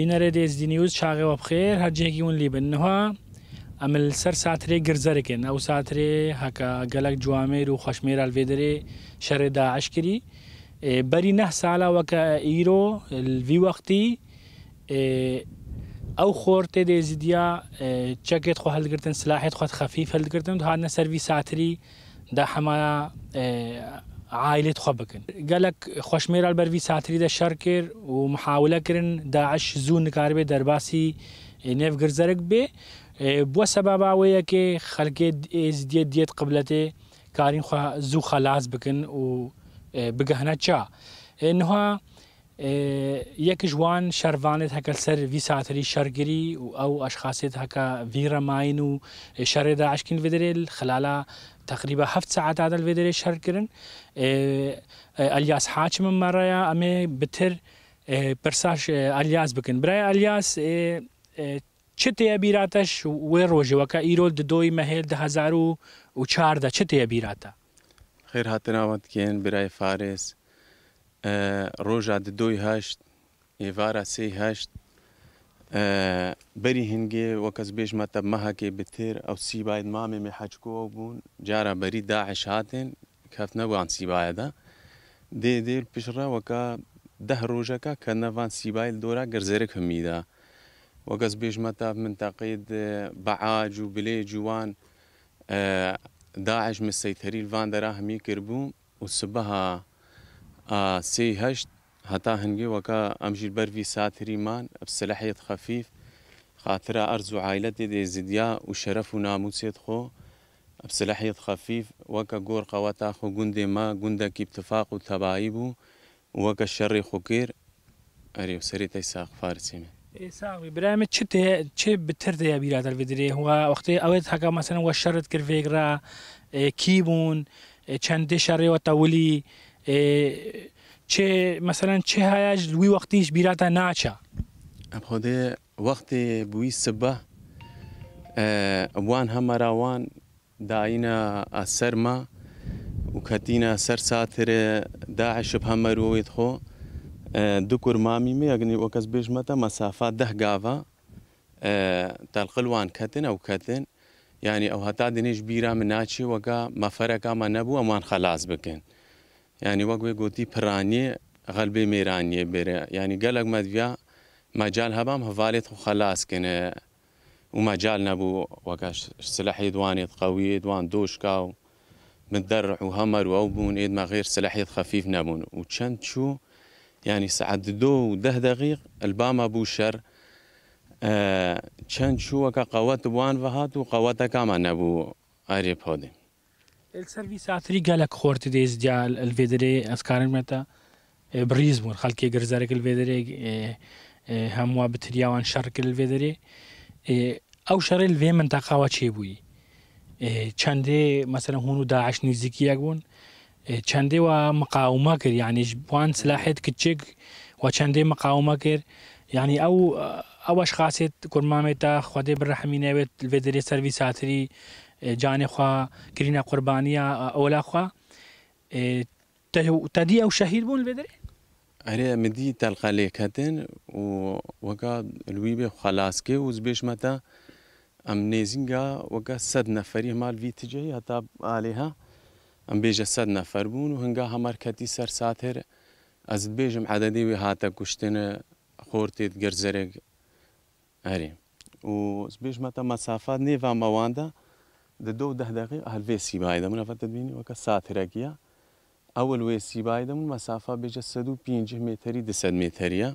بینەرێ نیوز چاغێوە بخێر هەرجێکیون لی بنەوە ئەمل سەر ساترێ گرزەرەکەن ئەو ساترێ هەکە گەلک جوامێر و خەشمێر ئەلێدرێ شەڕێدا عشکری بەری نە سالا وەکە ئیرۆ وی وەختی ئەو خۆرتێ دێزیدیا چەکێت خۆ هەلگرتن سلاحێت خۆت خەفی هەلگرتن هاە سەروی ساتری دا حەماە عائلة خبكن قالك خوشمير البروي ساتري دا شركر ومحاولة كرن داعش زون نكاربي درباسي نيف قرزرق بي بو سببا ويا كي خلقي از ديت ديت قبلته كارين خو زو خلاص بكن و بقهنا تشا انها یک جوان شەروانێت هەکە سەر ویساتری شەرگری و ئەو ئەشخاصێت هەکە ڤیرەماین و شەڕێدا عشکین بدرێت خلالە تقریبا هەفت سعاتادل وێدرێ شەرکردن ئەلیاس حاچمە مەڕەیە ئەمێ بتر پرساش ئەلیاس بکن برای ئەلیاس چ تەیە بیراتەش وێ ڕۆژەوەکە ئیرۆل ددۆی مەهێل ده چاردە چ تەیە بیراتە خێر هاتنناوەتکەێن برای فارس آه، روجا روژا دۆی هەشت ئێوارە سێ هەشت آه، بەری هنگێ وە کەس بێژمەتە مەهەکێ بتر ئەو سیباید مامێ مێ حەچکۆ بوون جارة بري داعش هاتن هاتێن کەفتنەوان سیبایەدا دێ دێر پیشڕەوەکە ده ڕۆژەکە کە نەڤان سیبایل دۆرا گەرزێرە هەمیدا وەگەس بێژمەتە منتەقید منتقيد و بلێ جوان آه، داعش مسەیتەریل وان دەرا هەمی کردبوو و سبەها آه، سي هشت هتا هنگی وكا امجیر بر وی ساتری من بسلاحیت خفیف خاطر ارز و عائلت دی زدیا و شرف و ناموسیت خو بسلاحیت خفيف وكا گور قواتا خو گند ما گند کی اتفاق و تبایی بو وکا شر خو کیر اریو سری تی ساق فارسی من ساقي برامج شتى شي بترد يا بيرات الفيدري هو وقت اوت هكا مثلا وشرت كرفيغرا كيبون چند شري وتولي چه مثلا چه هایج لوی وقتیش بیراتا ناچا خود وقت بوی صبح وان هم روان داینا سر ما وكتينا سر ساتر داعش بهمرو يدخو دكر مامي مي يعني وكز بيش متى مسافات ده قافا تلقلوان كتن او كتن يعني او هتا دنيش بيرا مناتشي وكا ما فرقا ما نبو امان خلاص بكن يعني وقت وێ براني غالبي ميراني مێرانیە يعني یعنی گەلک مجال مەجال هەبام خلاص و ومجال نبو نەبوو وەکە سلحی دوانێت قەوی دوان دۆشکا و مدرع و هەمەر و ئەو بوون ئێدمە غێر سلحیت خەفیف نەبوون يعني سعد دو ده دقيق أبو شر آه چند شو وكا قوات بوان فهات وقوات كامان نبو أريب هودي السرویس ئاتری گەلک خۆرتی دەیز دیال ئەلێدرێ ئەسکارمێتە بریزبوون خەڵکی گرزارێکل وێدرێ هەمووا بتریاوان شەڕکل وێدرێ ئەو شەڕێل وێ من تاقاوە چێ بووی چەندێ مەسەرە هوون و داعش نزیکیەک بوون چەندێ و مقاومە کرد یانیش بوان سلاحێت کچێک و چەندێ مقاومە کرد یعنی ئەو ئەوەش خاصێت کورمامێتە خودێ بڕەحمینەوێت لێ دەرێ سەروی ساتری جان خوا کرینە قوربانیە ئەولا خوا تەدی ئەو شەهید بوون لێ دەرێ ئەرێ مدی تەلقا لێکەتن و وەکە لوی بێ خەلاسکێ و زبێشمەتە ئەم نێزینگا وەکە سەد نەفەری هەمالوی تجێ هەتا ئالێها ئەم بێژە سەد نەفەر بوون و هەنگا هەمەرکەتی سەر ساتر ئەس بێژم عادەدی وێ هاتە کوشتنە خۆرتێت گەرزەرێک ئەرێ و زبێژمەتە مەسافات نێوامەواندا د دو ده دقيقة هالفيسي بايدا من أفتد بيني وكا ساترقيا أول ويسي بايدا من مسافة بجسدو بينجه متري دسد متريا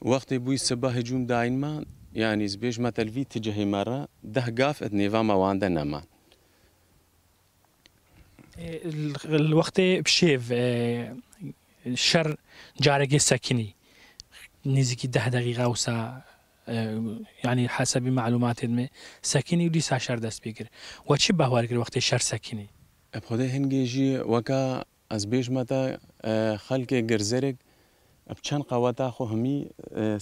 وقت بوي سبا هجوم داين ما يعني زبيج ما تلفي تجه مرة ده قاف اتنيفا ما واندا نما الوقت بشيف آه، شر جارك ساكني نزيكي ده دقيقة وسا ینی حسبی معلوماتت می سەکینی و دیسا شەر دەست پێگر وە چی باوارگر وەختی شەر سەکینی ئەپۆدە هەنگێژی وەکە ئەس بێژمەتە خەلکێ گرزەرێک چەند قەوەتا خۆ هەمی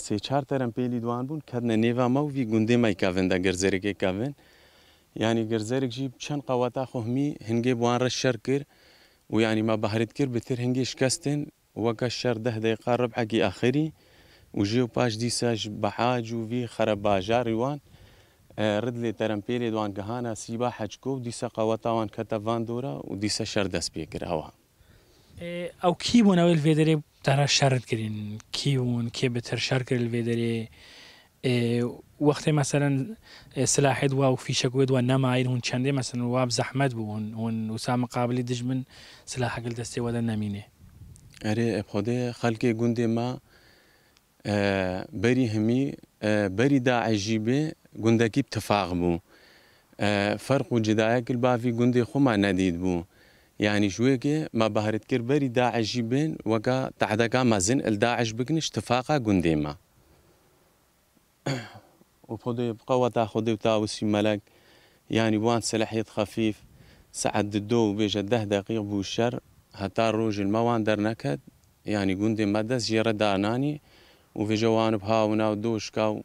سێچار تەرم پێلی دوان بوون کەدنە نێوا مەوی گوندێ مایکاڤێندا گەرزەرێکی کاڤێن ینی گەرزەرێکجی چەند قەوەتا خۆ هەمی هەنگێ بوان ڕە شەر کرد و ینی ما بەهرت کرد بتر هەنگێ شکستن وەکە شەر دەه دەیقا ڕبعەکی ئاخری وجيو باش ديساج بحاج وفي خرب باجار يوان رد لي ترمبيلي دوان كهانا سيبا حجكو ديسا قواتا وان كتافان دورا وديسا شرد سبيكر هوا او كي بون اول فيدري ترى شرد كرين كي بون كي بتر شرد الفيدري وقت مثلا سلاح دوا وفي شكوى دوا نماين هون چنده مثلا واب زحمت بو هون هون وسام قابل دجمن سلاح قلت استوى نمينه اره خده خلق گوند ما همی بری دا عجیبه بێ کی تفاق بو فرق و کل بافی باوی خو ما ندید بو یعنی شوێکێ مە بەهرت کرد بەری داعژی بێن مزن ال دا عجب کنش تفاقا گوندێمە وخدي بقوة و وتاوسي ملک يعني وان سلاحية خفيف سعد الدو بيجا ده دقيق بو شر هتا الروج الموان در نکد يعني قندي مدس جيرا دانانی وفي جوانب بهاونا ودوشكا سلاح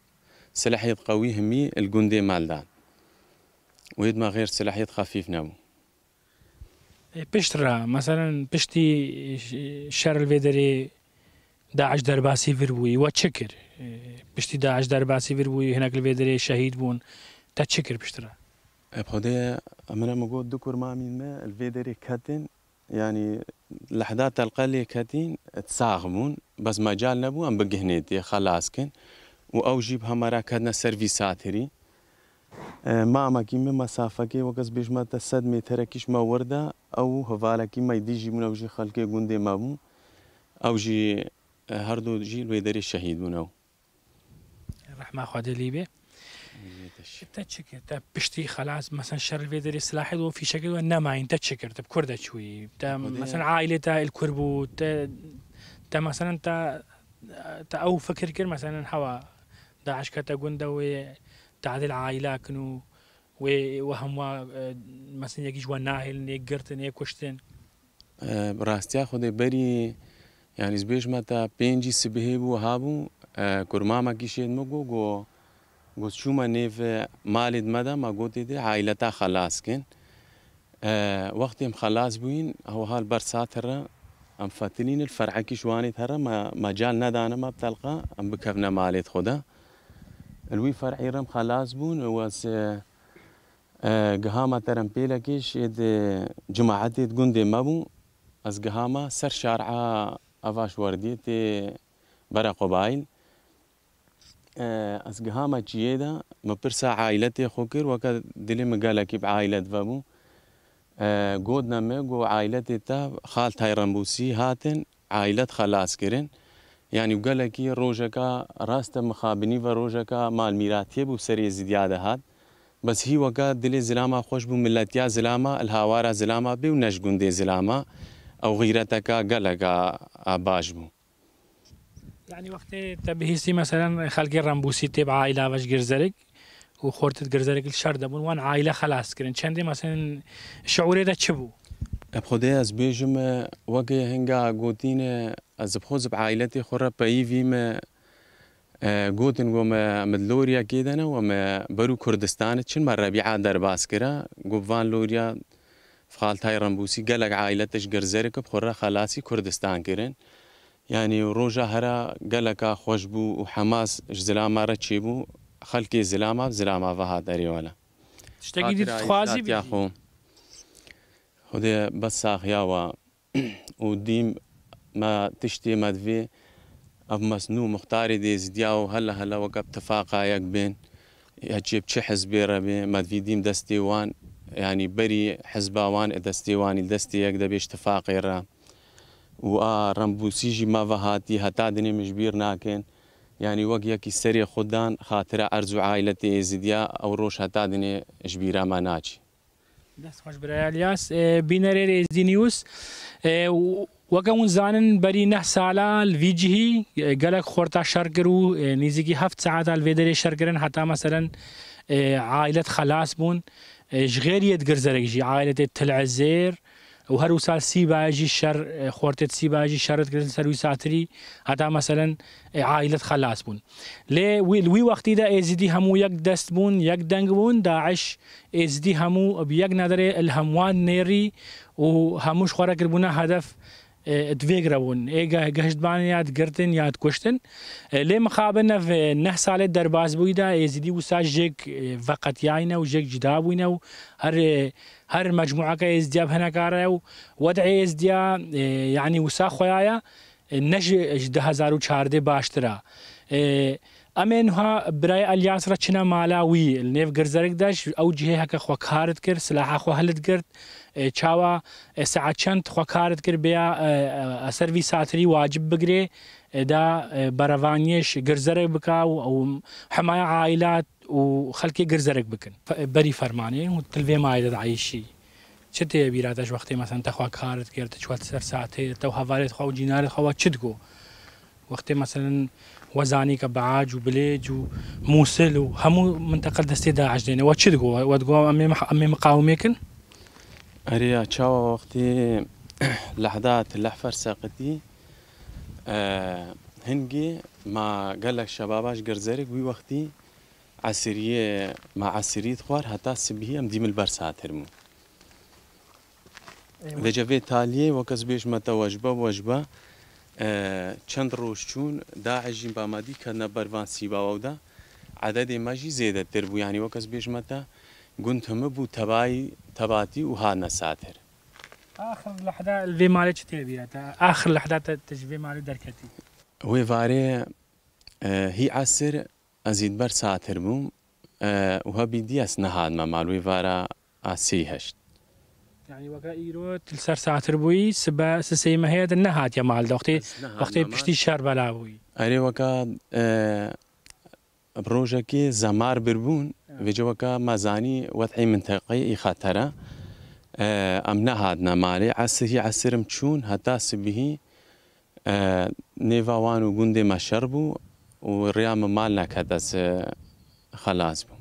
سلاحية قوي همي الجندي مالدان ويدما غير سلاح خفيف نامو إيه، بشترا مثلا بشتي شر الفيدري داعش درباسي فيربوي وتشكر إيه، بشتي داعش درباسي فيربوي هناك الفيدري شهيد بون تاتشكر بشترا إيه، بخدي أنا مقول دكور ما من ما الفيدري كاتن يعني لحظات تلقى لي كاتين تساغمون بس مجال نبوو ئەم بگەهنێتی خەلاسکن و ئەو ژیب هەمەرا کردنە سەرویسات هەری مامەکی من مەسافەکەی وەکەس بێژمەتە سەد مێتەرەکیش مەوەەردە ئەو هەڤالەکی مەدیژی بوون ئەوژی خەلکێ گوندێ مەبوو ئەوژی هەردوو ژی لێ دەری شەهید بوونەوە ڕحماخوادە لیبێ تا پشتی خلاص مثلا شر في دري سلاحي و في شكل نما انت تشكر تب كرد مثلا عائلة الكربو تا مثلا تا تا او فكر كر مثلا هوا داعش كتا غوندا و تعدل عائله كنو و وهم مثلا يجي جوا ناهل نيجرتن يكشتن راستیا خودی بری یعنی زبیش ما تا پنجی سبهی بو هابو کرماما کشید مگو گو گو شما نیف مالید مدا ما گوتی ده عائلتا خلاص کن وقتی خلاص بوین هو حال بر ساتر ام فاتنين الفرع كي شواني ترى ما ما مجالنا انا ما بتلقى ام بكفنا مالي خدا الوي فرعي رم خلاص بون واس آه، قهامة ترم بيلا كيش يد آه، جماعتي تقون دي مابو از قهامة سر شارعة افاش تي آه، برا قبائل از قهامة جيدا مبرسا عائلتي خوكر وكا دلي مقالا كيب عائلة بابو گودنا مگ و تا خال تایرنبوسی هاتن عائلت خلاص کرن یعنی يعني گلکی إيه، روژکا راست مخابنی و روژکا مال میراتی بو سری زیاده هات بس هی وقا دل زلاما خوش بو ملتیا زلاما الهاوارا زلاما بی و نشگونده زلاما او غیرتکا گلکا باش بو يعني وقت تبهيسي مثلا خلق الرمبوسي تبع عائلة وش جرزرك و خورتت گرزەرێکی شەر دەبوون وان عیلە خلاص کردن چندی مەسن شعورێدا چ بوو ئە خودێ ئەس بێژمە وەگەی هەنگا گوتینە ئەز بخۆزب عیلەتی خۆرە پەیڤیمە گوتن گۆمە ئەمە لۆریا گێدەنەوە ئەمە بەر و کوردستانە چنمە ڕەبیعا دەرباسکرا گوڤان لۆریا فالتای ڕمبوسی گەلک عیلەتش گرزەرێکە بخۆرە خلاسی کوردستان کردن. یعنی ڕۆژە هەرا گەلەکە خۆش بوو و حەماس ژزلامارە چێ بوو halkê zilama zilama veha derê wala. Tiştekî dixwazî ya xû Xudê bes saxiya wa û dîm me tiştê me divê ev mesnû muxtarê dê zidiya û hele hele weke tifaqa yek bên hecê çi hizbê rebe me divî dîm destê wan yanî berî hizba wan e destê wanî destê yek debê tifaqê re û a rembûsî jî me vehatî heta dinê mij bîr nakin. يعني یعنی وەک یەکی سەری خوددان خاترە ئەرز و عیلەتی ئێزیدیا ئەو ڕۆژ هەتا دنێ ژبیرامان ناچی دەستخۆش برایالیاس اه، بینەرێ ئێزدینیوس اه، وەکە اون زانن بەری نە سالا ویجیهی اه، گەلک خورتا شەرگر و نزیکی هەفت ساعتا لێدەێ شەرگرن هەتا مثلا عیلەت خلاص بون بوون غێریت گرزەرێکژی عیلەتێ تلعزێر او هر وسا سی باجی شر خورتت سی باجی شرط کردن سر وساتری حتی مثلا عائلت خلاص بون لی وی وقتی دا ایزدی همو یک دست بون یک دنگ بون داعش ایزدی همو یک نداره الهموان نیری و هموش خورا کربونه هدف دێگرەبوون ئێگە گەشتبان یاد گرتن یاد کوشتن لێ مخابنە نه سالێت دەرباز بوویدا ئێزیدی وسا ژێک ڤقەتیاینە و ژێک جدا بووینە و هەر هەر مجموعەکە ئێزدیا هەنەکارە و وەدە ئێزدیا یعنی وسا خۆیە نەژ 2014 باشترە. ئەمێنها برای ئەلیاسرە چنە مالاوی نێف گرزەرێکداش ئەو جهەیە هەکە خۆکارت کرد سلاحاخوا هەلت کرد چاوە سعات چەند خۆکارت کرد بیا ئەسەروی ساتری واجب بگرێ دا بەرەوانیش گرزەرێک بک و ئەو حمایە عائلات و خەلکی گرزەرێک بکن بەری فەرمانێ و تلوێ مایدەت عیشی. چ تێ بیراتەش وقتی مەسەن تەخوا کارت کرد چوات سەر سااتێ تەو هەوارێت خوا و جینارێت خەوا چت گۆ وەختی وزاني كبعاج وبليج وموسل وهم منطقة دستي دا عجلين واتشي دقوا واتقوا أمي, مح... أمي مقاوميكن أريا تشاو وقتي لحظات اللحفر ساقتي أه هنجي ما قال لك شباباش قرزاريك وي وقتي عسيرية مع عسيرية خوار حتى سبهي ديم البرسات هرمو أيوة. تالي تاليه وكسبيش متوجبه وجبه چەند ڕۆژ چوون داعژین بامادی کە نە بەران سیباوەدا عادەدێ ماژی زێدە دەربوویانی وە کەس بێژمەتە گونتمە بوو تەبای تەباتی و هانە ساتر آخر لحدا الفي مالي تبيرتا آخر لحدا تجفي مالي دركتي وي فاري هي عسر أزيد بر ساتر بوم وها بيدياس نهاد ما مال وي فارا آسي هشت يعني وقا ایرو تلسر ساعت بووی سبا سسیمه هید النهات يا مال دختی وقتی بشتي شهر بلا بووی وكا وقا بروژه زمار بربون وجو آه. وكا مزاني وضعي منطقي خطره اه، ام نه هات عسي عصری عصرم حتى حتی اه، نيفا وانو و ما شربو بوو و ڕیامە مال نەکەدەس خلاص بو